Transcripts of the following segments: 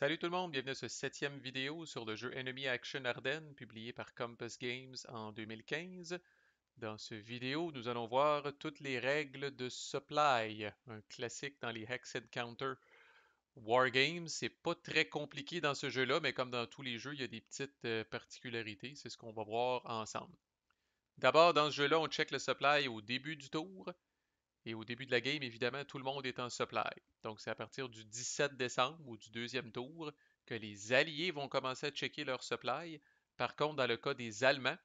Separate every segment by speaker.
Speaker 1: Salut tout le monde, bienvenue à ce septième vidéo sur le jeu Enemy Action Ardenne, publié par Compass Games en 2015. Dans ce vidéo, nous allons voir toutes les règles de Supply, un classique dans les Hex Counter Wargames. C'est pas très compliqué dans ce jeu-là, mais comme dans tous les jeux, il y a des petites euh, particularités. C'est ce qu'on va voir ensemble. D'abord, dans ce jeu-là, on check le Supply au début du tour. Et au début de la game, évidemment, tout le monde est en supply. Donc, c'est à partir du 17 décembre ou du deuxième tour que les Alliés vont commencer à checker leur supply. Par contre, dans le cas des Allemands,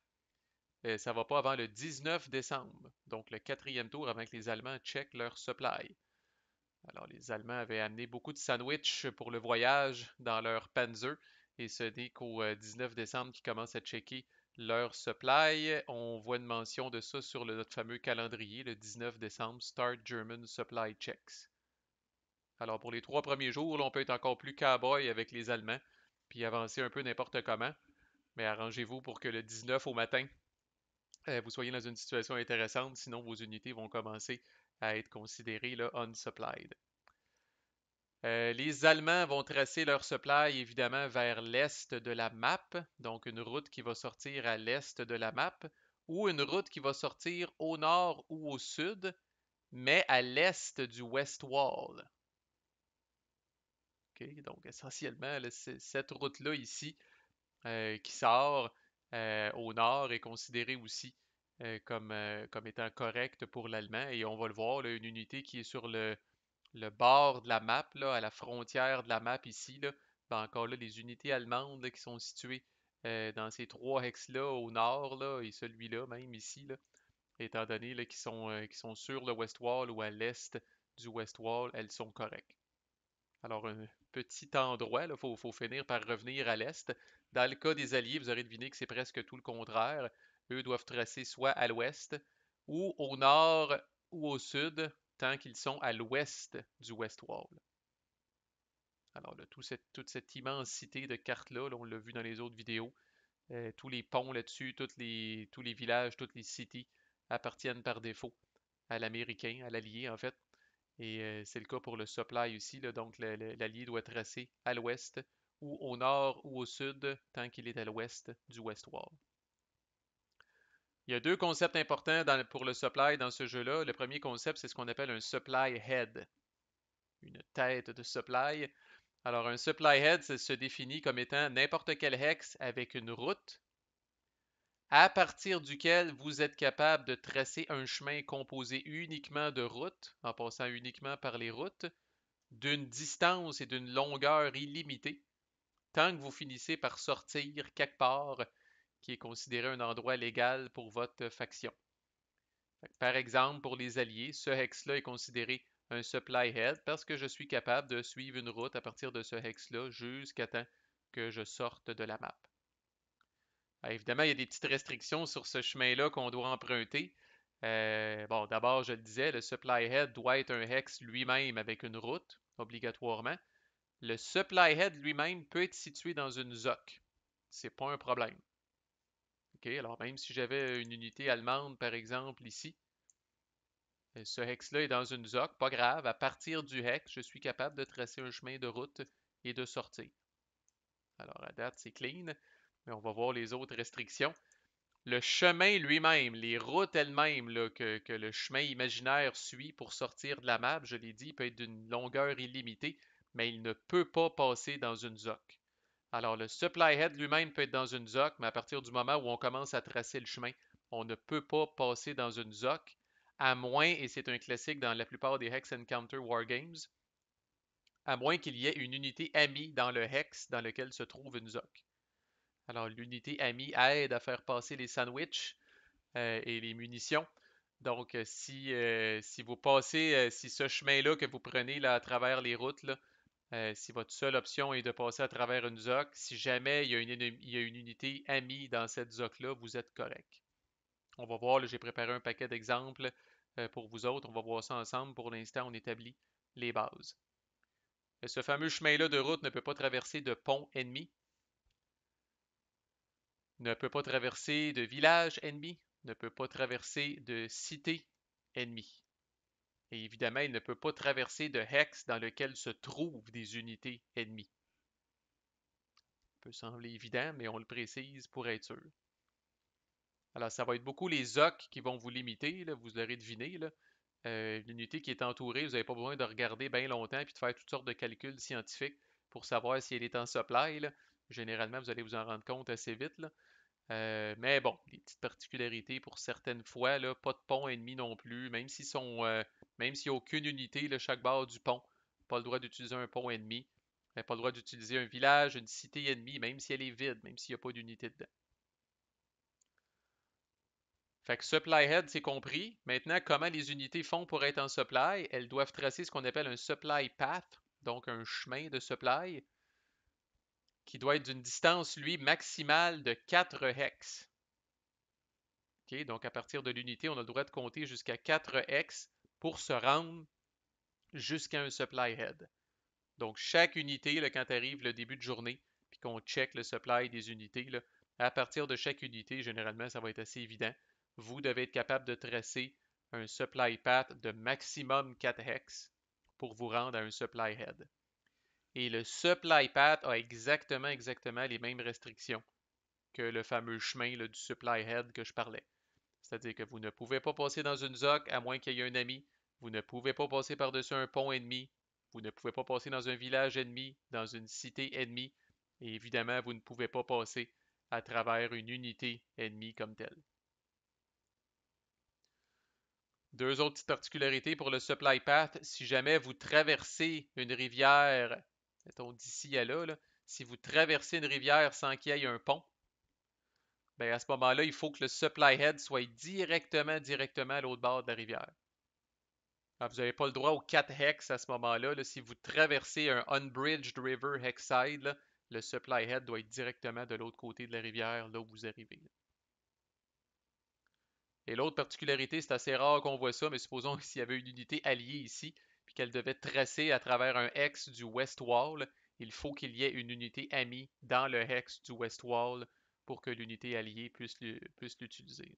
Speaker 1: euh, ça ne va pas avant le 19 décembre, donc le quatrième tour avant que les Allemands checkent leur supply. Alors, les Allemands avaient amené beaucoup de sandwichs pour le voyage dans leur Panzer, et ce n'est qu'au 19 euh, décembre qu'ils commencent à checker leur supply. On voit une mention de ça sur le, notre fameux calendrier, le 19 décembre, Start German Supply Checks. Alors pour les trois premiers jours, on peut être encore plus cowboy avec les Allemands, puis avancer un peu n'importe comment. Mais arrangez-vous pour que le 19 au matin, euh, vous soyez dans une situation intéressante, sinon vos unités vont commencer à être considérées là, unsupplied. Euh, les Allemands vont tracer leur supply évidemment vers l'est de la map, donc une route qui va sortir à l'est de la map, ou une route qui va sortir au nord ou au sud, mais à l'est du West Wall. donc essentiellement, cette route-là ici euh, qui sort euh, au nord est considérée aussi comme, étant correcte pour l'Allemand, et on va le voir, une unité qui est sur le, le bord de la map, à la frontière de la map ici, ben, encore là, les unités allemandes qui sont situées euh, dans ces trois hexes-là au nord, et celui-là même ici, étant donné qu'ils sont, euh, sont sur le West Wall ou à l'est du West Wall, elles sont correctes. Alors, un petit endroit, il faut, faut, finir par revenir à l'est. Dans le cas des Alliés, vous aurez deviné que c'est presque tout le contraire. Eux doivent tracer soit à l'ouest, ou au nord, ou au sud, tant qu'ils sont à l'ouest du West Wall. Alors, là, cette, toute cette immensité de cartes-là, on l'a vu dans les autres vidéos, euh, tous les ponts là-dessus, tous les villages, toutes les cities appartiennent par défaut à l'Américain, à l'allié en fait. Et euh, c'est le cas pour le supply aussi. donc l'allié doit tracer à l'ouest ou au nord ou au sud tant qu'il est à l'ouest du West Wall. Il y a deux concepts importants pour le supply dans ce jeu-là. Le premier concept, c'est ce qu'on appelle un supply head, une tête de supply. Alors, un supply head ça se définit comme étant n'importe quel hex avec une route à partir duquel vous êtes capable de tracer un chemin composé uniquement de routes, en passant uniquement par les routes, d'une distance et d'une longueur illimitée, tant que vous finissez par sortir quelque part qui est considéré un endroit légal pour votre faction. Par exemple, pour les alliés, ce hex-là est considéré un supply head parce que je suis capable de suivre une route à partir de ce hex-là jusqu'à temps que je sorte de la map. évidemment, il y a des petites restrictions sur ce chemin-là qu'on doit emprunter. Euh, bon, d'abord, je le disais, le supply head doit être un hex lui-même avec une route, obligatoirement. Le supply head lui-même peut être situé dans une ZOC. Ce n'est pas un problème alors même si j'avais une unité allemande, par exemple, ici, ce hex-là est dans une ZOC, pas grave. À partir du hex, je suis capable de tracer un chemin de route et de sortir. Alors à date, c'est clean, mais on va voir les autres restrictions. Le chemin lui-même, les routes elles-mêmes que, que, le chemin imaginaire suit pour sortir de la map, je l'ai dit, peut être d'une longueur illimitée, mais il ne peut pas passer dans une ZOC. Alors, le supply head lui-même peut être dans une ZOC, mais à partir du moment où on commence à tracer le chemin, on ne peut pas passer dans une ZOC, à moins, et c'est un classique dans la plupart des Hex Encounter Wargames, à moins qu'il y ait une unité amie dans le Hex dans lequel se trouve une ZOC. Alors, l'unité amie aide à faire passer les sandwichs euh, et les munitions. Donc, euh, euh, si, vous passez, si ce chemin-là que vous prenez là, à travers les routes, là, euh, si votre seule option est de passer à travers une ZOC, si jamais il y a une, unité amie dans cette ZOC-là, vous êtes correct. On va voir, j'ai préparé un paquet d'exemples euh, pour vous autres. On va voir ça ensemble. Pour l'instant, on établit les bases. Euh, ce fameux chemin-là de route ne peut pas traverser de pont ennemi, ne peut pas traverser de village ennemi, ne peut pas traverser de cité ennemie. Et évidemment, il ne peut pas traverser de hex dans lequel se trouvent des unités ennemies. Ça peut sembler évident, mais on le précise pour être sûr. Alors, ça va être beaucoup les OC qui vont vous limiter, vous l'aurez deviné. Euh, une unité qui est entourée, vous n'avez pas besoin de regarder bien longtemps et de faire toutes sortes de calculs scientifiques pour savoir si elle est en supply. Généralement, vous allez vous en rendre compte assez vite. Euh, mais bon, des petites particularités pour certaines fois, pas de pont ennemi non plus, même s'ils sont euh, même s'il n'y a aucune unité, le chaque barre du pont, pas le droit d'utiliser un pont ennemi, pas le droit d'utiliser un village, une cité ennemie, même si elle est vide, même s'il n'y a pas d'unité dedans. Fait que supply head, c'est compris. Maintenant, comment les unités font pour être en supply? Elles doivent tracer ce qu'on appelle un supply path, donc un chemin de supply, qui doit être d'une distance, lui, maximale de 4 hex. donc, à partir de l'unité, on a le droit de compter jusqu'à 4 hex pour se rendre jusqu'à un supply head. Donc, chaque unité, quand arrive le début de journée, puis qu'on check le supply des unités, à partir de chaque unité, généralement, ça va être assez évident. Vous devez être capable de tracer un supply path de maximum 4 hex pour vous rendre à un supply head. Et le supply path a exactement, exactement les mêmes restrictions que le fameux chemin du supply head que je parlais. C'est-à-dire que vous ne pouvez pas passer dans une zoc à moins qu'il y ait un ami. Vous ne pouvez pas passer par-dessus un pont ennemi. Vous ne pouvez pas passer dans un village ennemi, dans une cité ennemie. Et évidemment, vous ne pouvez pas passer à travers une unité ennemie comme telle. Deux autres petites particularités pour le supply path. Si jamais vous traversez une rivière, mettons d'ici à là, là, si vous traversez une rivière sans qu'il y ait un pont, ben, à ce moment-là, il faut que le supply head soit directement, directement à l'autre bord de la rivière. Ah, vous n'avez pas le droit aux 4 hex à ce moment-là. si vous traversez un unbridged river hex le supply head doit être directement de l'autre côté de la rivière, là où vous arrivez. Et l'autre particularité, c'est assez rare qu'on voit ça, mais supposons qu'il y avait une unité alliée ici, puis qu'elle devait tracer à travers un hex du West Wall, il faut qu'il y ait une unité amie dans le hex du West Wall pour que l'unité alliée puisse l'utiliser.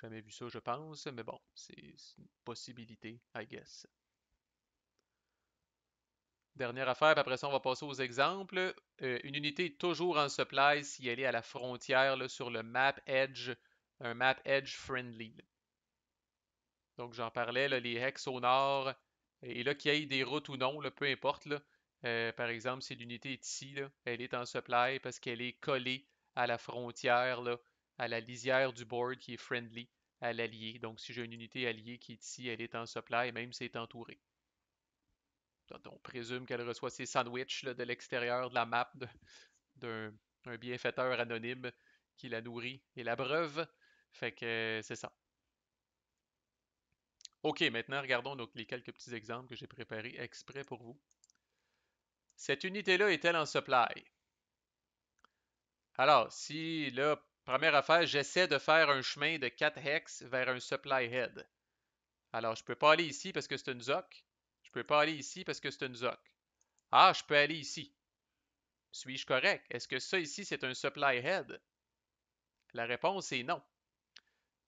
Speaker 1: Jamais vu ça, je pense, mais bon, c'est une possibilité, I guess. Dernière affaire, après ça, on va passer aux exemples. Euh, une unité est toujours en supply si elle est à la frontière sur le map edge, un map edge friendly. Donc, j'en parlais, là, les hex au nord, et là, qu'il y ait des routes ou non, peu importe, euh, par exemple, si l'unité est ici, elle est en supply parce qu'elle est collée à la frontière, à la lisière du board qui est friendly à l'allié. Donc, si j'ai une unité alliée qui est ici, elle est en supply, même si elle est entourée. on présume qu'elle reçoit ses sandwichs de l'extérieur de la map d'un bienfaiteur anonyme qui la nourrit et la breuve. Fait que c'est ça. OK, maintenant, regardons donc les quelques petits exemples que j'ai préparés exprès pour vous. Cette unité-là est-elle en supply? Alors, si là, première affaire, j'essaie de faire un chemin de 4 hex vers un supply head. Alors, je ne peux pas aller ici parce que c'est une zoc. Je ne peux pas aller ici parce que c'est une zoc. Ah, je peux aller ici. Suis-je correct? Est-ce que ça ici, c'est un supply head? La réponse est non.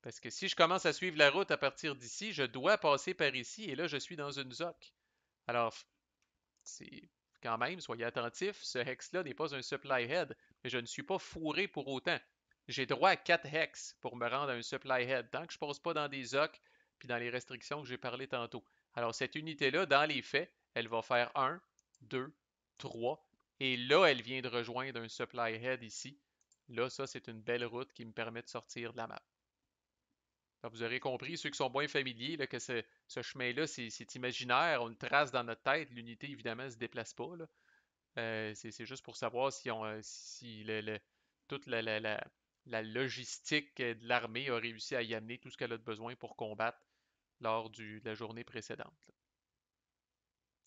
Speaker 1: Parce que si je commence à suivre la route à partir d'ici, je dois passer par ici et là, je suis dans une zoc. Alors, c'est quand même, soyez attentifs, ce hex-là n'est pas un supply head, mais je ne suis pas fourré pour autant. J'ai droit à 4 hex pour me rendre à un supply head, tant que je ne passe pas dans des oc, puis dans les restrictions que j'ai parlé tantôt. Alors, cette unité-là, dans les faits, elle va faire 1, 2, 3, et là, elle vient de rejoindre un supply head ici. Là, ça, c'est une belle route qui me permet de sortir de la map vous aurez compris, ceux qui sont moins familiers, que ce, chemin-là, c'est imaginaire, on le trace dans notre tête, l'unité, évidemment, ne se déplace pas. Euh, c'est juste pour savoir si, on, euh, si toute la, logistique de l'armée a réussi à y amener tout ce qu'elle a de besoin pour combattre lors du, de la journée précédente.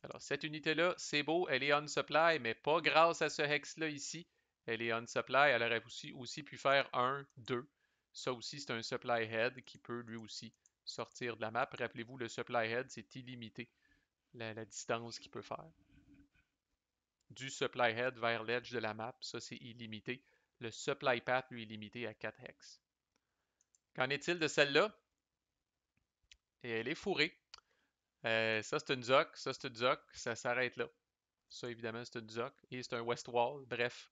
Speaker 1: Alors, cette unité-là, c'est beau, elle est on supply, mais pas grâce à ce hex-là ici. Elle est on supply, elle aurait aussi, aussi pu faire un, deux. Ça aussi, c'est un supply head qui peut lui aussi sortir de la map. Rappelez-vous, le supply head, c'est illimité la, distance qu'il peut faire. Du supply head vers l'edge de la map, ça c'est illimité. Le supply path, lui, est limité à 4 hex. Qu'en est-il de celle-là? Eh, elle est fourrée. Euh, ça, c'est une zoc, ça, c'est une zoc, ça s'arrête là. Ça, évidemment, c'est une zoc et c'est un west wall. Bref,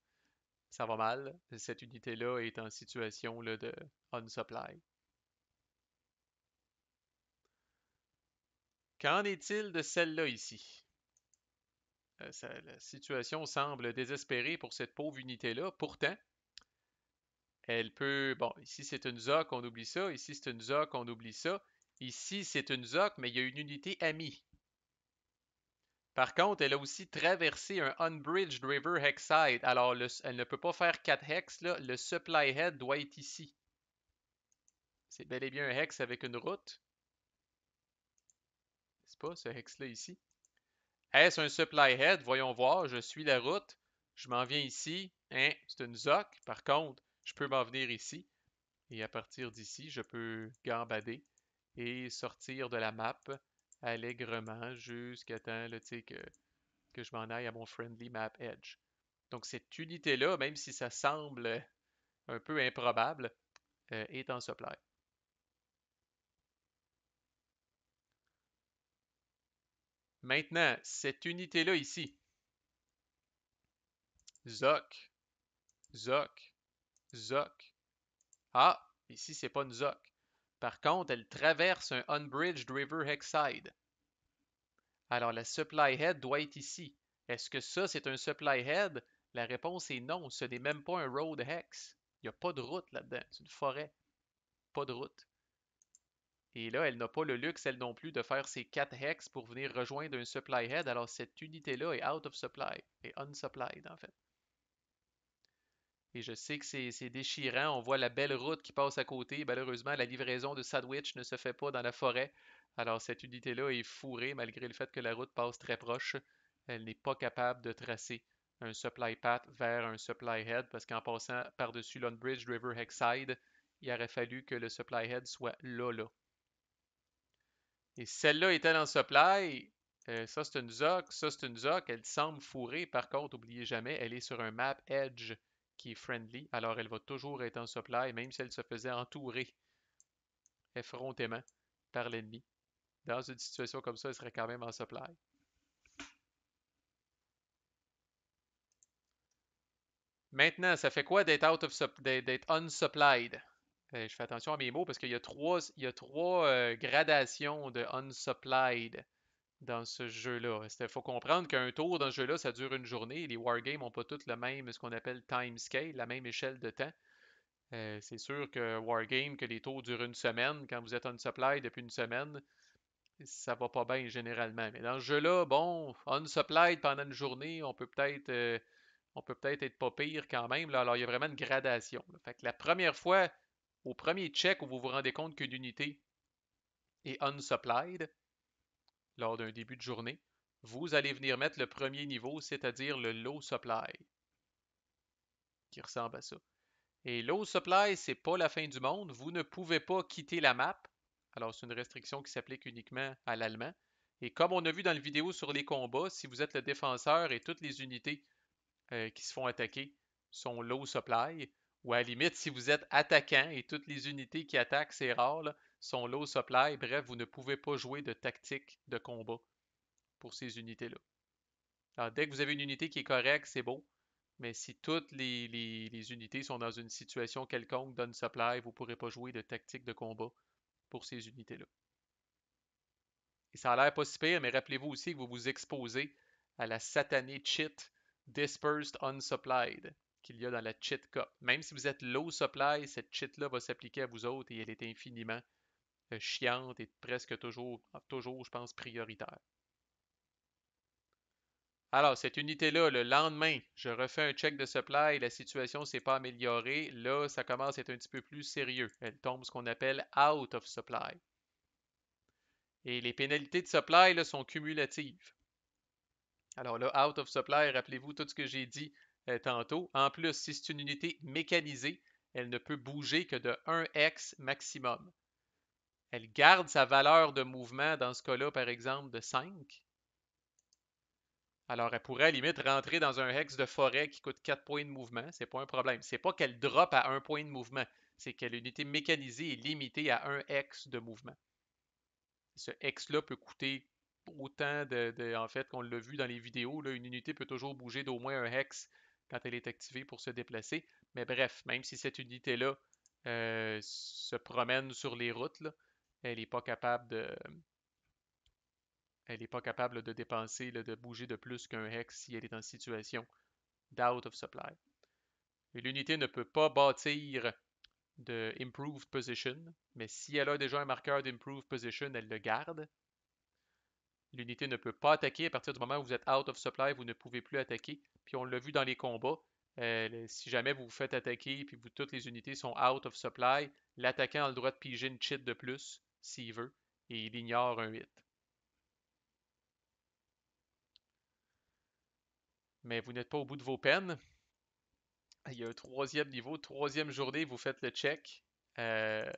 Speaker 1: ça va mal. Cette unité-là est en situation de on supply. Qu'en est-il de celle-là ici? Euh, la situation semble désespérée pour cette pauvre unité-là. Pourtant, elle peut... Bon, ici c'est une ZOC, on oublie ça. Ici c'est une ZOC, on oublie ça. Ici c'est une ZOC, mais il y a une unité amie. Par contre, elle a aussi traversé un Unbridged River Hexide. Alors, elle ne peut pas faire 4 hex. Le supply head doit être ici. C'est bel et bien un hex avec une route. C'est pas ce hex-là ici. Est-ce un supply head? Voyons voir. Je suis la route. Je m'en viens ici. Hein? C'est une zoc. Par contre, je peux m'en venir ici. Et à partir d'ici, je peux gambader et sortir de la map allègrement jusqu'à temps que, que je m'en aille à mon friendly map edge. Donc cette unité-là, même si ça semble un peu improbable, euh, est en supply. Maintenant, cette unité-là ici, Zoc, Zoc, Zoc. Ah, ici, c'est pas une Zoc. Par contre, elle traverse un Unbridged River side Alors, la supply head doit être ici. Est-ce que ça, c'est un supply head? La réponse est non. Ce n'est même pas un road hex. Il n'y a pas de route là-dedans. C'est une forêt. Pas de route. Et là, elle n'a pas le luxe, elle non plus, de faire ses quatre hex pour venir rejoindre un supply head. Alors, cette unité-là est out of supply. Et unsupplied, en fait. Et je sais que c'est déchirant. On voit la belle route qui passe à côté. Malheureusement, la livraison de sandwich ne se fait pas dans la forêt. Alors cette unité-là est fourrée malgré le fait que la route passe très proche. Elle n'est pas capable de tracer un supply path vers un supply head parce qu'en passant par-dessus l'Unbridge River Hexide, il aurait fallu que le supply head soit là, là. Et celle-là était dans supply. Euh, ça, c'est une ZOC. Ça, c'est une ZOC. Elle semble fourrée. Par contre, n'oubliez jamais, elle est sur un map edge qui est friendly, alors elle va toujours être en supply, même si elle se faisait entourer effrontément par l'ennemi. Dans une situation comme ça, elle serait quand même en supply. Maintenant, ça fait quoi d'être out of d'être unsupplied? Euh, je fais attention à mes mots parce qu'il y a trois, euh, gradations de unsupplied dans ce jeu-là. Il hein. faut comprendre qu'un tour dans ce jeu-là, ça dure une journée. Les wargames n'ont pas toutes le même, ce qu'on appelle time scale, la même échelle de temps. Euh, c'est sûr que wargame, que les tours durent une semaine, quand vous êtes un supply depuis une semaine, ça va pas bien généralement. Mais dans ce jeu-là, bon, on pendant une journée, on peut peut-être euh, on peut peut-être être pas pire quand même. Là. Alors, il y a vraiment une gradation. Fait la première fois, au premier check où vous vous rendez compte qu'une unité est unsupplied, lors d'un début de journée, vous allez venir mettre le premier niveau, c'est-à-dire le low supply, qui ressemble à ça. Et low supply, c'est pas la fin du monde. Vous ne pouvez pas quitter la map. Alors, c'est une restriction qui s'applique uniquement à l'allemand. Et comme on a vu dans la vidéo sur les combats, si vous êtes le défenseur et toutes les unités euh, qui se font attaquer sont low supply, ou à la limite, si vous êtes attaquant et toutes les unités qui attaquent, c'est rare, là, son low supply. Bref, vous ne pouvez pas jouer de tactique de combat pour ces unités-là. Dès que vous avez une unité qui est correcte, c'est beau. Mais si toutes les, unités sont dans une situation quelconque, d'un supply, vous ne pourrez pas jouer de tactique de combat pour ces unités-là. Et ça a l'air pas si pire, mais rappelez-vous aussi que vous vous exposez à la satanée cheat Dispersed Unsupplied qu'il y a dans la cheat cup. Même si vous êtes low supply, cette cheat-là va s'appliquer à vous autres et elle est infiniment chiante et presque toujours, toujours, je pense, prioritaire. Alors, cette unité-là, le lendemain, je refais un check de supply, la situation ne s'est pas améliorée. Là, ça commence à être un petit peu plus sérieux. Elle tombe ce qu'on appelle out of supply. Et les pénalités de supply là, sont cumulatives. Alors là, out of supply, rappelez-vous tout ce que j'ai dit euh, tantôt. En plus, si c'est une unité mécanisée, elle ne peut bouger que de 1x maximum elle garde sa valeur de mouvement, dans ce cas-là, par exemple, de 5. Alors, elle pourrait à limite rentrer dans un hex de forêt qui coûte 4 points de mouvement. C'est pas un problème. C'est pas qu'elle drop à 1 point de mouvement. C'est que l'unité mécanisée est limitée à un hex de mouvement. Ce hex-là peut coûter autant de, En fait, qu'on l'a vu dans les vidéos, une unité peut toujours bouger d'au moins un hex quand elle est activée pour se déplacer. Mais bref, même si cette unité-là euh, se promène sur les routes, elle n'est pas capable de. Elle pas capable de dépenser, de bouger de plus qu'un hex si elle est en situation d'out of supply. l'unité ne peut pas bâtir de Improved Position, mais si elle a déjà un marqueur d'Improved Position, elle le garde. L'unité ne peut pas attaquer. À partir du moment où vous êtes out of supply, vous ne pouvez plus attaquer. Puis on l'a vu dans les combats. si jamais vous vous faites attaquer et toutes les unités sont out of supply, l'attaquant a le droit de piger une cheat de plus s'il et il ignore un 8. Mais vous n'êtes pas au bout de vos peines. Il y a un troisième niveau, troisième journée, vous faites le check. Euh,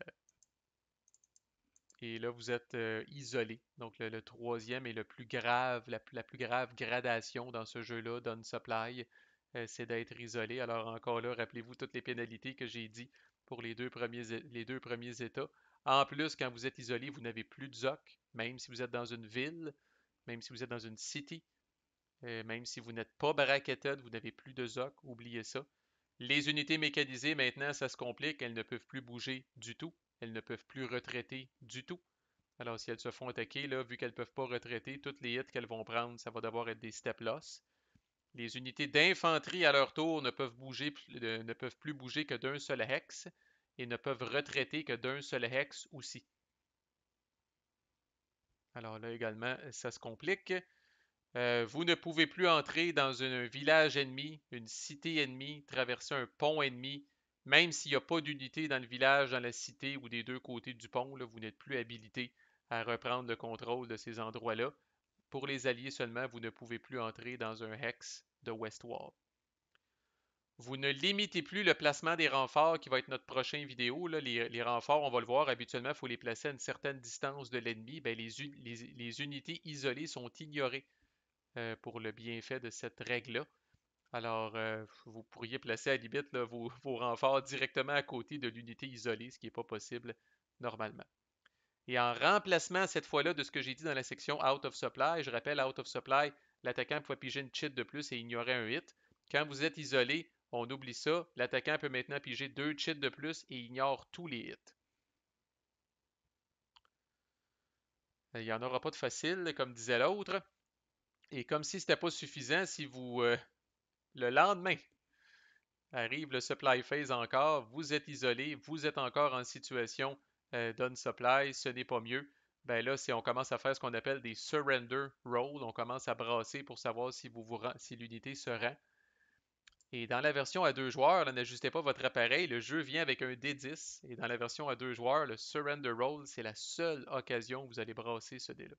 Speaker 1: et là, vous êtes euh, isolé. Donc, le, troisième et le plus grave, la, plus grave gradation dans ce jeu-là, Don Supply, euh, c'est d'être isolé. Alors, encore là, rappelez-vous toutes les pénalités que j'ai dit pour les deux premiers, les deux premiers états. En plus, quand vous êtes isolé, vous n'avez plus de ZOC, même si vous êtes dans une ville, même si vous êtes dans une city, euh, même si vous n'êtes pas bracketed, vous n'avez plus de ZOC, oubliez ça. Les unités mécanisées, maintenant, ça se complique, elles ne peuvent plus bouger du tout, elles ne peuvent plus retraiter du tout. Alors, si elles se font attaquer, vu qu'elles ne peuvent pas retraiter, toutes les hits qu'elles vont prendre, ça va d'abord être des step loss. Les unités d'infanterie à leur tour ne peuvent, euh, ne peuvent plus bouger que d'un seul hex et ne peuvent retraiter que d'un seul hex aussi. Alors là également, ça se complique. Euh, vous ne pouvez plus entrer dans un village ennemi, une cité ennemie, traverser un pont ennemi, même s'il n'y a pas d'unité dans le village, dans la cité ou des deux côtés du pont. vous n'êtes plus habilité à reprendre le contrôle de ces endroits-là. Pour les alliés seulement, vous ne pouvez plus entrer dans un hex de Westwall vous ne limitez plus le placement des renforts qui va être notre prochaine vidéo. Euh, les, renforts, on va le voir, habituellement, il faut les placer à une certaine distance de l'ennemi. Ben, les, les, unités isolées sont ignorées euh, pour le bienfait de cette règle-là. Alors, euh, vous pourriez placer à la limite vos, renforts directement à côté de l'unité isolée, ce qui n'est pas possible normalement. Et en remplacement, cette fois-là, de ce que j'ai dit dans la section Out of Supply, je rappelle, Out of Supply, l'attaquant peut piger une cheat de plus et ignorer un hit. Quand vous êtes isolé, on oublie ça. L'attaquant peut maintenant piger deux cheats de plus et ignore tous les hits. Euh, il n'y en aura pas de facile, comme disait l'autre. Et comme si ce n'était pas suffisant, si vous. Euh, le lendemain, arrive le supply phase encore, vous êtes isolé, vous êtes encore en situation euh, d'un supply, ce n'est pas mieux. Ben là, si on commence à faire ce qu'on appelle des surrender rolls, on commence à brasser pour savoir si, vous si l'unité se rend. Et dans la version à deux joueurs, n'ajustez pas votre appareil, le jeu vient avec un D10. Et dans la version à deux joueurs, le Surrender Roll, c'est la seule occasion où vous allez brasser ce dé-là.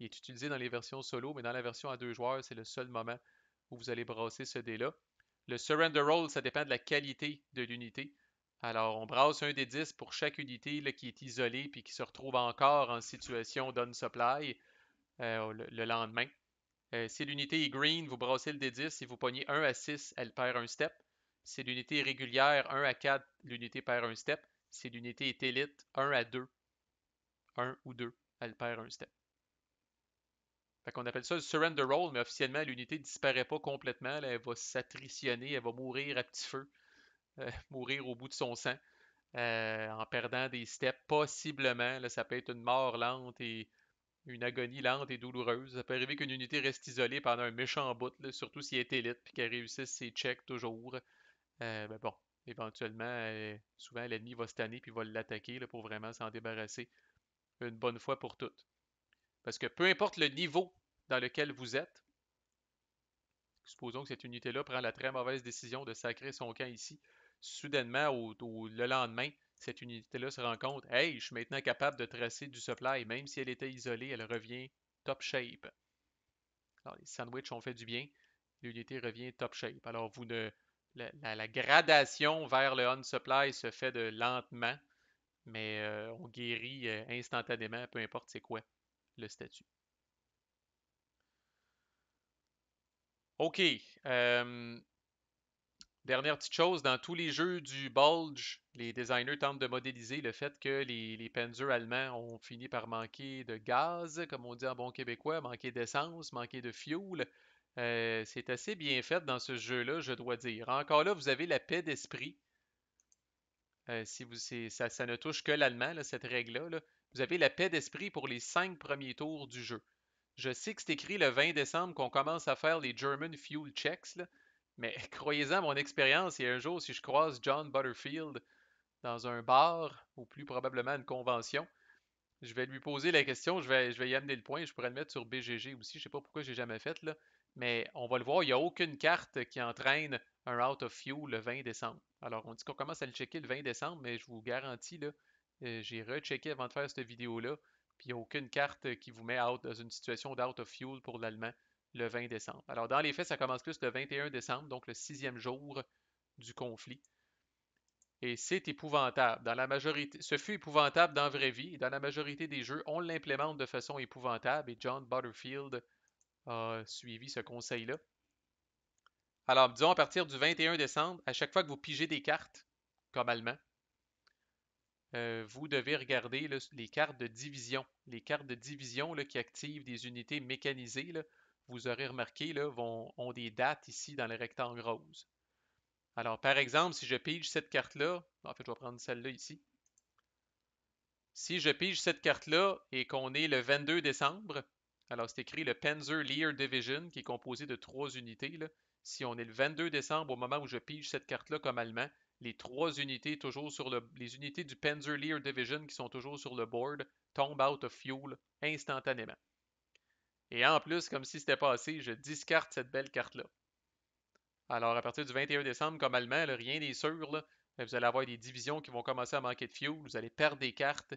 Speaker 1: Il est utilisé dans les versions solo, mais dans la version à deux joueurs, c'est le seul moment où vous allez brasser ce dé-là. Le Surrender Roll, ça dépend de la qualité de l'unité. Alors, on brasse un d 10 pour chaque unité qui est isolée puis qui se retrouve encore en situation d'unsupply euh, le lendemain. Euh, si l'unité est green, vous brassez le D10. Si vous pognez 1 à 6, elle perd un step. Si l'unité est régulière, 1 à 4, l'unité perd un step. Si l'unité est élite, 1 à 2, 1 ou 2, elle perd un step. Fait qu'on appelle ça le surrender roll, mais officiellement, l'unité ne disparaît pas complètement. elle va s'attritionner, elle va mourir à petit feu, euh, mourir au bout de son sang, euh, en perdant des steps. Possiblement, ça peut être une mort lente et une agonie lente et douloureuse. Ça peut arriver qu'une unité reste isolée pendant un méchant bout, surtout si elle est élite puis qu'elle réussisse ses checks toujours. Euh, ben bon, éventuellement, euh, souvent l'ennemi va se tanner puis va l'attaquer pour vraiment s'en débarrasser une bonne fois pour toutes. Parce que peu importe le niveau dans lequel vous êtes, supposons que cette unité-là prend la très mauvaise décision de sacrer son camp ici, soudainement, le lendemain, cette unité-là se rend compte, hey, je suis maintenant capable de tracer du supply, même si elle était isolée, elle revient top shape. Alors, les sandwichs ont fait du bien, l'unité revient top shape. Alors, vous la, gradation vers le on supply se fait de lentement, mais euh, on guérit euh, instantanément, peu importe c'est quoi le statut. OK. Euh, Dernière petite chose, dans tous les jeux du Bulge, les designers tentent de modéliser le fait que les, les allemands ont fini par manquer de gaz, comme on dit en bon québécois, manquer d'essence, manquer de fuel. Euh, c'est assez bien fait dans ce jeu-là, je dois dire. Encore là, vous avez la paix d'esprit. Euh, si vous, ça, ça, ne touche que l'allemand, cette règle-là. Vous avez la paix d'esprit pour les cinq premiers tours du jeu. Je sais que c'est écrit le 20 décembre qu'on commence à faire les German Fuel Checks. Là. Mais croyez-en mon expérience, il y a un jour, si je croise John Butterfield dans un bar, ou plus probablement une convention, je vais lui poser la question, je vais, je vais y amener le point, je pourrais le mettre sur BGG aussi, je sais pas pourquoi j'ai jamais fait, là. mais on va le voir, il n'y a aucune carte qui entraîne un out of fuel le 20 décembre. Alors, on dit qu'on commence à le checker le 20 décembre, mais je vous garantis, euh, j'ai rechecké avant de faire cette vidéo-là, puis il n'y a aucune carte qui vous met dans une situation d'out of fuel pour l'allemand le 20 décembre. Alors, dans les faits, ça commence plus le 21 décembre, donc le sixième jour du conflit. Et c'est épouvantable. Dans la majorité, ce fut épouvantable dans la vraie vie. dans la majorité des jeux, on l'implémente de façon épouvantable. Et John Butterfield a suivi ce conseil-là. Alors, disons à partir du 21 décembre, à chaque fois que vous pigez des cartes, comme allemand, euh, vous devez regarder les cartes de division. Les cartes de division qui activent des unités mécanisées. Là, vous aurez remarqué, là, vont, ont des dates ici dans les rectangles roses. Alors, par exemple, si je pige cette carte-là, en fait, je vais prendre celle-là ici. Si je pige cette carte-là et qu'on est le 22 décembre, alors c'est écrit le Panzer Lear Division, qui est composé de trois unités. Si on est le 22 décembre, au moment où je pige cette carte-là comme allemand, les trois unités toujours sur les unités du Panzer Lear Division qui sont toujours sur le board tombent out of fuel instantanément. Et en plus, comme si c'était assez, je discarte cette belle carte-là. Alors, à partir du 21 décembre, comme allemand, rien n'est sûr. vous allez avoir des divisions qui vont commencer à manquer de fuel. Vous allez perdre des cartes.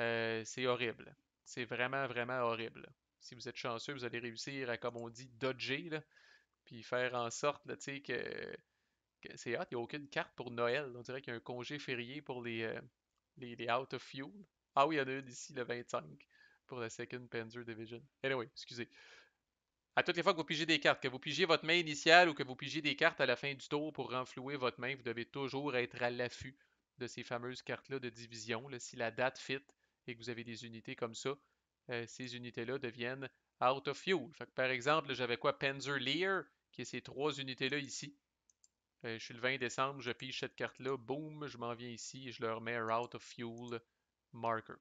Speaker 1: Euh, c'est horrible. C'est vraiment, vraiment horrible. Si vous êtes chanceux, vous allez réussir à, comme on dit, dodger. puis faire en sorte que, que c'est hot. Il n'y a aucune carte pour Noël. On dirait qu'il y a un congé férié pour les, euh, out of fuel. Ah oui, il y en a une ici, le 25 pour la Second Panzer Division. Anyway, excusez. À toutes les fois que vous pigez des cartes, que vous pigez votre main initiale ou que vous pigez des cartes à la fin du tour pour renflouer votre main, vous devez toujours être à l'affût de ces fameuses cartes-là de division. si la date fit et que vous avez des unités comme ça, euh, ces unités-là deviennent out of fuel. par exemple, j'avais quoi Panzer Lear, qui est ces trois unités-là ici. Euh, je suis le 20 décembre, je pige cette carte-là, boum, je m'en viens ici et je leur mets un out of fuel marker.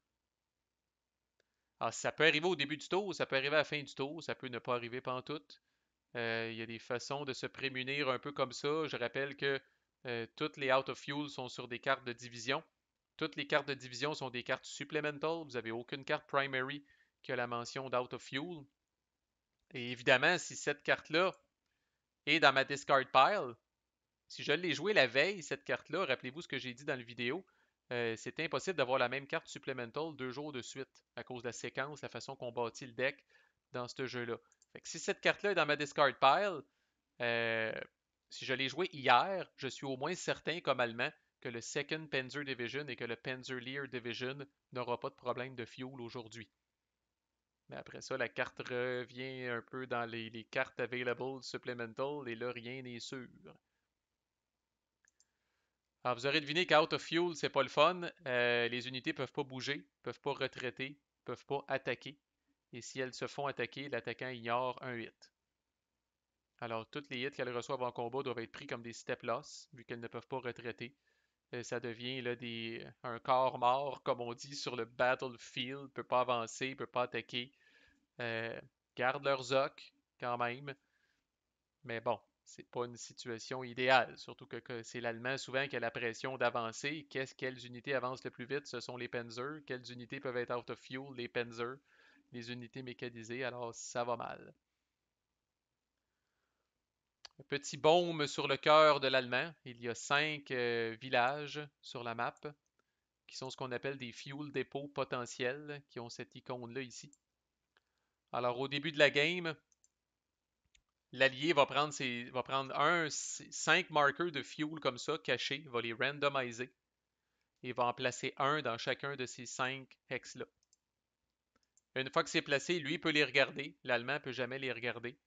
Speaker 1: Ah, ça peut arriver au début du tour, ça peut arriver à la fin du tour, ça peut ne pas arriver pendant tout. Euh, il y a des façons de se prémunir un peu comme ça. Je rappelle que euh, toutes les out of fuel sont sur des cartes de division. Toutes les cartes de division sont des cartes supplemental. Vous n'avez aucune carte primary qui a la mention d'out of fuel. Et évidemment, si cette carte-là est dans ma discard pile, si je l'ai jouée la veille, cette carte-là, rappelez-vous ce que j'ai dit dans la vidéo, euh, c'est impossible d'avoir la même carte supplémentale deux jours de suite à cause de la séquence, la façon qu'on bâtit le deck dans ce jeu-là. si cette carte-là est dans ma discard pile, euh, si je l'ai jouée hier, je suis au moins certain comme allemand que le Second Panzer Division et que le Panzer Lear Division n'aura pas de problème de fuel aujourd'hui. Mais après ça, la carte revient un peu dans les, les cartes available supplemental et là, rien n'est sûr. Alors, vous aurez deviné qu'out of fuel, c'est pas le fun. Euh, les unités peuvent pas bouger, peuvent pas retraiter, peuvent pas attaquer. Et si elles se font attaquer, l'attaquant ignore un hit. Alors, toutes les hits qu'elles reçoivent en combat doivent être pris comme des step loss, vu qu'elles ne peuvent pas retraiter. Euh, ça devient là, des, euh, un corps mort, comme on dit, sur le battlefield. peut pas avancer, peut pas attaquer. Garde gardent leur zoc, quand même. Mais bon, c'est pas une situation idéale, surtout que, c'est l'Allemand souvent qui a la pression d'avancer. quelles unités avancent le plus vite? Ce sont les Panzers. Quelles unités peuvent être out of fuel? Les Panzer, les unités mécanisées, alors ça va mal. petit baume sur le cœur de l'Allemand. Il y a cinq euh, villages sur la map qui sont ce qu'on appelle des fuel dépôts potentiels, qui ont cette icône-là ici. Alors au début de la game, l'allié va prendre cinq marqueurs de fuel comme ça, cachés, va les randomiser et va en placer un dans chacun de ces cinq hexes-là. Une fois que c'est placé, lui peut les regarder. L'Allemand ne peut jamais les regarder.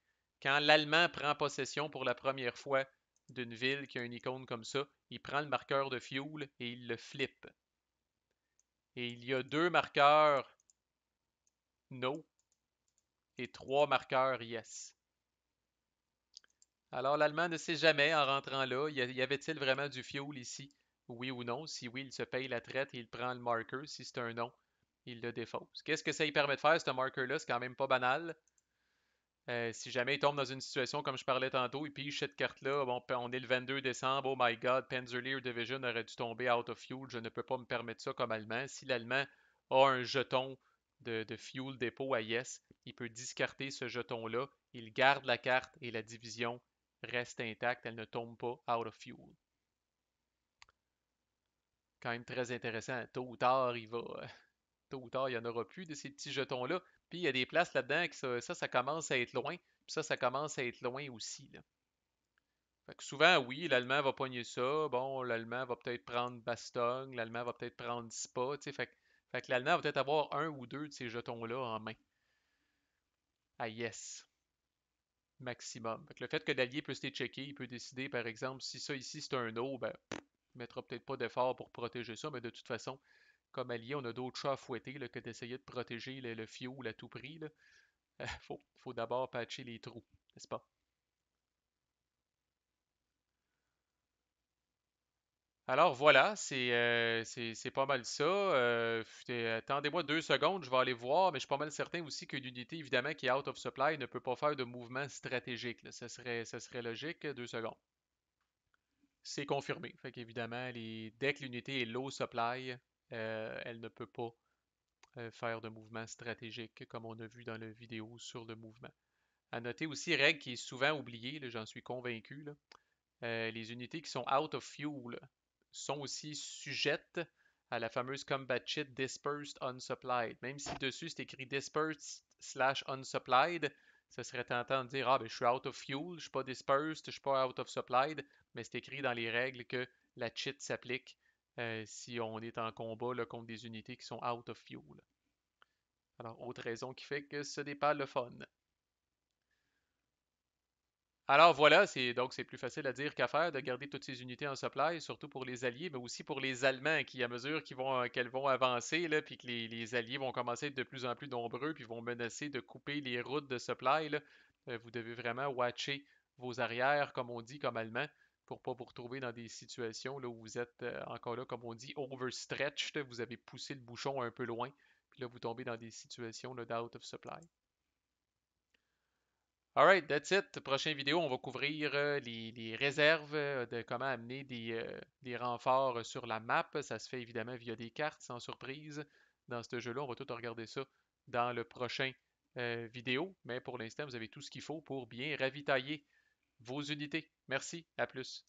Speaker 1: Quand l'Allemand prend possession pour la première fois d'une ville qui a une icône comme ça, il prend le marqueur de fuel et il le flippe. Et il y a deux marqueurs no et trois marqueurs yes. Alors, l'Allemand ne sait jamais en rentrant là, y avait-il vraiment du fuel ici? Oui ou non? Si oui, il se paye la traite et il prend le marker. Si c'est un non, il le défausse. Qu'est-ce que ça lui permet de faire, ce marker-là? C'est quand même pas banal. Euh, si jamais il tombe dans une situation comme je parlais tantôt, il pige cette carte-là, bon, on est le 22 décembre, oh my god, Panzerlier Division aurait dû tomber out of fuel, je ne peux pas me permettre ça comme Allemand. Si l'Allemand a un jeton de, de fuel dépôt à Yes, il peut discarter ce jeton-là, il garde la carte et la division reste intacte, elle ne tombe pas out of fuel. Quand même très intéressant. Tôt ou tard, il va. Euh, tôt ou tard, il n'y en aura plus de ces petits jetons-là. Puis il y a des places là-dedans que ça, ça, commence à être loin. Puis ça, ça commence à être loin aussi. Fait que souvent, oui, l'Allemand va pogner ça. Bon, l'Allemand va peut-être prendre Bastogne. L'Allemand va peut-être prendre Spa. Fait, fait que l'Allemand va peut-être avoir un ou deux de ces jetons-là en main. Ah yes maximum. le fait que l'allié puisse se checker, il peut décider, par exemple, si ça ici c'est un no, ben, il ne mettra peut-être pas d'effort pour protéger ça, mais de toute façon, comme allié, on a d'autres choix à fouetter que d'essayer de protéger le, le ou à tout prix. Il faut, faut d'abord patcher les trous, n'est-ce pas? Alors voilà, euh, c'est pas mal ça. Euh, euh, attendez-moi deux secondes, je vais aller voir, mais je suis pas mal certain aussi qu'une unité, évidemment, qui est out of supply ne peut pas faire de mouvement stratégique. Ça serait, serait logique. Deux secondes. C'est confirmé. Fait qu'évidemment, dès que l'unité est low supply, elle ne peut pas faire de mouvement stratégique, comme on a vu dans la vidéo sur le mouvement. À noter aussi, règle qui est souvent oubliée, j'en suis convaincu, les unités qui sont out of fuel sont aussi sujettes à la fameuse combat cheat dispersed unsupplied. Même si dessus c'est écrit dispersed slash unsupplied, ça serait tentant de dire Ah, ben, je suis out of fuel, je suis pas dispersed, je suis pas out of supplied, mais c'est écrit dans les règles que la cheat s'applique euh, si on est en combat contre des unités qui sont out of fuel. Alors, autre raison qui fait que ce n'est pas le fun. Alors voilà, c'est donc c'est plus facile à dire qu'à faire de garder toutes ces unités en supply, surtout pour les alliés, mais aussi pour les Allemands qui, à mesure qu'ils vont, qu'elles vont avancer, puis que les, alliés vont commencer à être de plus en plus nombreux, puis vont menacer de couper les routes de supply, euh, vous devez vraiment watcher vos arrières, comme on dit, comme Allemands, pour pas vous retrouver dans des situations là, où vous êtes euh, encore là, comme on dit, overstretched, vous avez poussé le bouchon un peu loin, puis là vous tombez dans des situations d'out of supply. Alright, that's it. Prochaine vidéo, on va couvrir euh, les, réserves euh, de comment amener des, euh, renforts sur la map. Ça se fait évidemment via des cartes, sans surprise. Dans ce jeu-là, on va tout regarder ça dans le prochain vidéo. Mais pour l'instant, vous avez tout ce qu'il faut pour bien ravitailler vos unités. Merci, à plus.